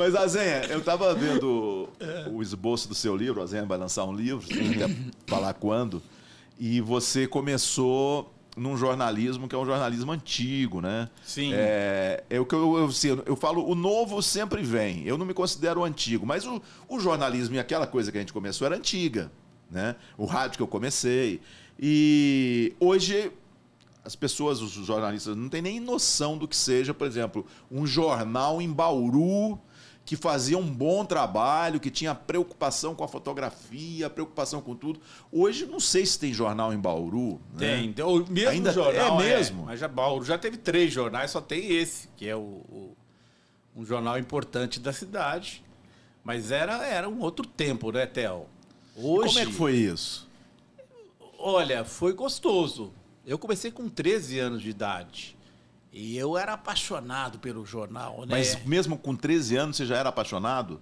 Mas, Azenha, eu estava vendo o esboço do seu livro, Azenha vai lançar um livro, até falar quando, e você começou num jornalismo que é um jornalismo antigo, né? Sim. É, é o que eu, eu, assim, eu falo, o novo sempre vem. Eu não me considero antigo, mas o, o jornalismo e aquela coisa que a gente começou era antiga, né? O rádio que eu comecei. E hoje as pessoas, os jornalistas, não têm nem noção do que seja, por exemplo, um jornal em Bauru que fazia um bom trabalho, que tinha preocupação com a fotografia, preocupação com tudo. Hoje não sei se tem jornal em Bauru. Tem, né? tem então, o mesmo Ainda é jornal. É mesmo. É, mas já Bauru já teve três jornais, só tem esse, que é o, o, um jornal importante da cidade. Mas era, era um outro tempo, né, Theo? Hoje. como é que foi isso? Olha, foi gostoso. Eu comecei com 13 anos de idade. E eu era apaixonado pelo jornal, né? Mas mesmo com 13 anos você já era apaixonado?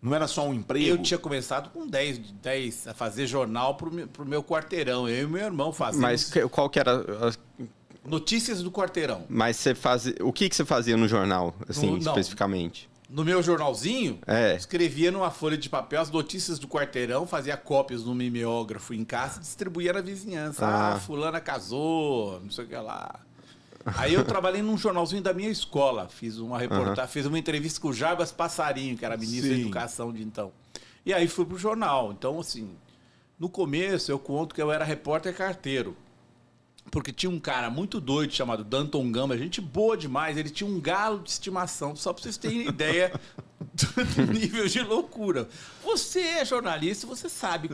Não era só um emprego? Eu tinha começado com 10, 10 a fazer jornal pro meu, meu quarteirão. Eu e meu irmão fazíamos. Mas qual que era... Ah, notícias do quarteirão. Mas você fazia... O que, que você fazia no jornal, assim, no, especificamente? No meu jornalzinho, é. escrevia numa folha de papel as notícias do quarteirão, fazia cópias no mimeógrafo em casa e distribuía na vizinhança. Ah, ah fulana casou, não sei o que lá. Aí eu trabalhei num jornalzinho da minha escola, fiz uma reportagem, uhum. fiz uma entrevista com o Jarbas Passarinho, que era ministro Sim. da Educação de então. E aí fui pro jornal. Então, assim, no começo eu conto que eu era repórter carteiro. Porque tinha um cara muito doido chamado Danton Gama, gente boa demais, ele tinha um galo de estimação, só para vocês terem ideia do nível de loucura. Você é jornalista, você sabe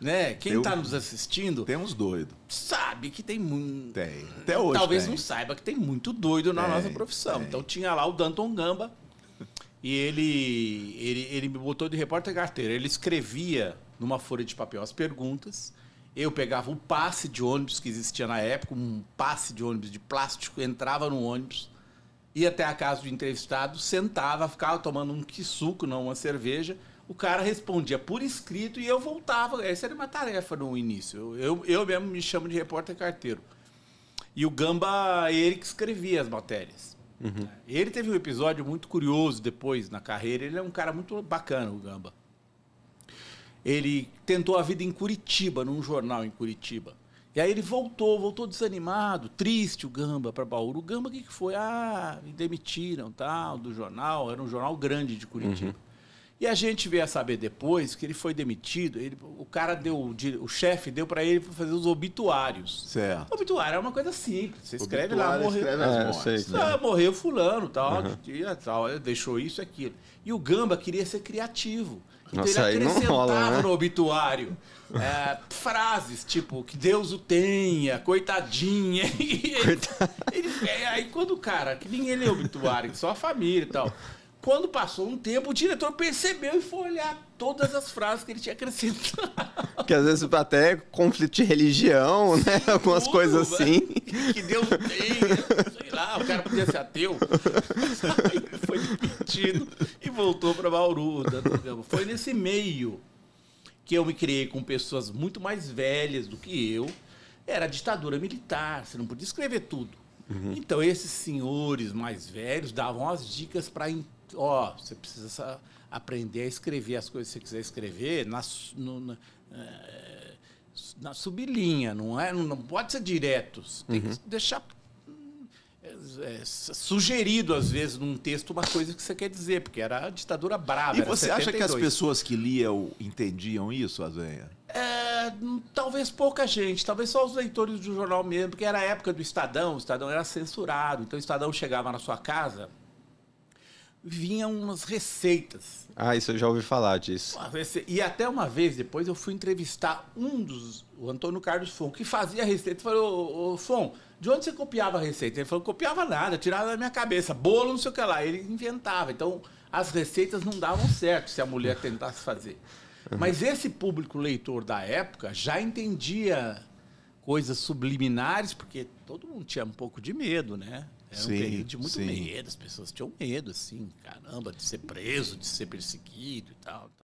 né? Quem está nos assistindo. Tem uns doidos. Sabe que tem muito. Tem. Até hoje. Talvez tem. não saiba que tem muito doido na tem, nossa profissão. Tem. Então tinha lá o Danton Gamba. E ele, ele, ele me botou de repórter carteira. Ele escrevia numa folha de papel as perguntas. Eu pegava o passe de ônibus que existia na época, um passe de ônibus de plástico, entrava no ônibus, ia até a casa do entrevistado, sentava, ficava tomando um suco, não uma cerveja, o cara respondia por escrito e eu voltava. Essa era uma tarefa no início. Eu, eu, eu mesmo me chamo de repórter carteiro. E o Gamba, ele que escrevia as matérias. Uhum. Ele teve um episódio muito curioso depois na carreira. Ele é um cara muito bacana, o Gamba. Ele tentou a vida em Curitiba, num jornal em Curitiba. E aí ele voltou, voltou desanimado, triste o Gamba para Bauru. O Gamba, o que, que foi? Ah, me demitiram, tal, do jornal. Era um jornal grande de Curitiba. Uhum. E a gente veio a saber depois que ele foi demitido. Ele, o cara deu, o chefe deu para ele fazer os obituários. Certo. Obituário é uma coisa simples. Você escreve Obituário, lá, morreu. Escreve as é, Sei, né? ah, morreu fulano, tal, uhum. dia, tal, deixou isso e aquilo. E o Gamba queria ser criativo. Então Nossa, ele acrescentava rola, né? no obituário é, frases tipo que Deus o tenha, coitadinha. Coitado. Ele, ele, é, aí quando o cara, que ninguém lê é obituário, só a família e tal. Quando passou um tempo, o diretor percebeu e foi olhar todas as frases que ele tinha acrescentado. Que às vezes até conflito de religião, né? Sim, né? Algumas tudo, coisas assim. Que Deus tem, né? sei lá, o cara podia ser ateu. foi demitido e voltou para Bauru. Tá foi nesse meio que eu me criei com pessoas muito mais velhas do que eu. Era ditadura militar, você não podia escrever tudo. Uhum. Então, esses senhores mais velhos davam as dicas para a ó, você precisa aprender a escrever as coisas que você quiser escrever na, no, na, é, na, sublinha, não é? Não pode ser direto. Você tem uhum. que deixar é, é, sugerido, às vezes, num texto, uma coisa que você quer dizer, porque era a ditadura brava. E você acha que as pessoas que liam entendiam isso, Azenha? É, hum, talvez pouca gente, talvez só os leitores do jornal mesmo, porque era a época do Estadão, o Estadão era censurado, então o Estadão chegava na sua casa vinham umas receitas. Ah, isso eu já ouvi falar disso. E até uma vez depois eu fui entrevistar um dos, o Antônio Carlos Fon, que fazia receita. Ele falei, ô Fon, de onde você copiava a receita? Ele falou, copiava nada, tirava da minha cabeça, bolo, não sei o que lá. Ele inventava. Então, as receitas não davam certo se a mulher tentasse fazer. Mas esse público leitor da época já entendia coisas subliminares, porque todo mundo tinha um pouco de medo, né? Era sim, um período de muito sim. medo, as pessoas tinham medo, assim, caramba, de ser preso, de ser perseguido e tal.